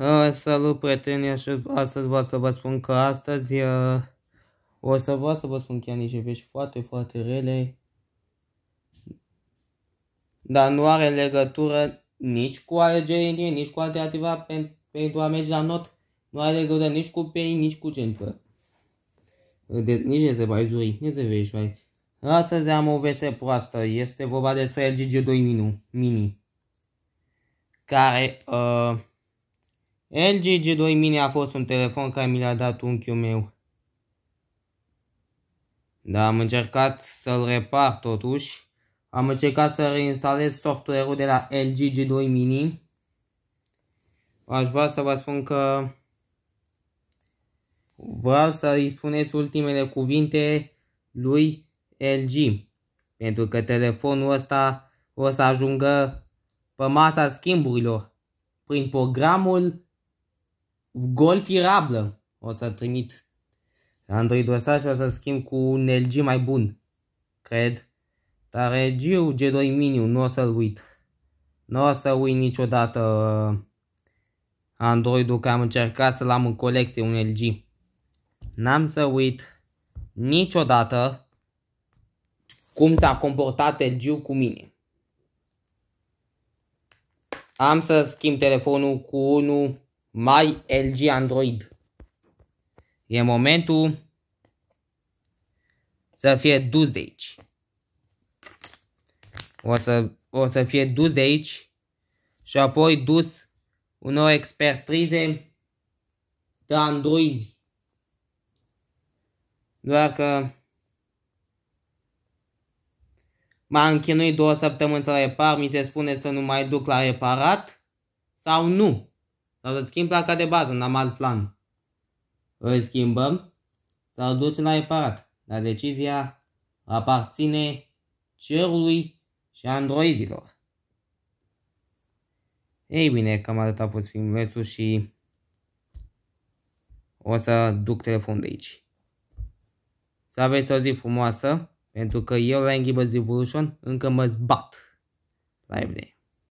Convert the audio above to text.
Ă, salut, prieteni, astăzi vreau să vă spun că astăzi ă, o să vreau să vă spun chiar niște vești foarte, foarte rele. Dar nu are legătură nici cu alegerile, nici cu alternativa pentru, a merge la not. Nu are legătură nici cu PEI, nici cu centru. De, nici nu se mai zuri, nu se vei mai. Astăzi am o veste proastă. Este vorba despre lgg 2 Mini. mini care uh, LG G2 Mini a fost un telefon care mi l-a dat unchiul meu. Dar am încercat să-l repar totuși. Am încercat să reinstalez software-ul de la LG G2 Mini. Aș vrea să vă spun că vreau să îi spuneți ultimele cuvinte lui LG. Pentru că telefonul ăsta o să ajungă pe masa schimburilor prin programul Golf e rablă. O să trimit Androidul ăsta și o să schimb cu un LG mai bun. Cred. Dar LG G2 Mini nu o să-l uit. Nu o să uit niciodată uh, Androidul că am încercat să-l am în colecție un LG. N-am să uit niciodată cum s-a comportat LG cu mine. Am să schimb telefonul cu unul mai LG Android. E momentul să fie dus de aici. O să, o să fie dus de aici și apoi dus unor expertize de Android. Doar că m-am închinuit două săptămâni să repar, mi se spune să nu mai duc la reparat sau nu. Sau să schimb placa de bază n-am alt plan. Îl schimbăm sau duce la reparat. Dar decizia aparține cerului și androizilor. Ei bine, cam atât a fost filmulețul și o să duc telefon de aici. Să aveți o zi frumoasă, pentru că eu la Angry Birds Evolution încă mă zbat. La evident.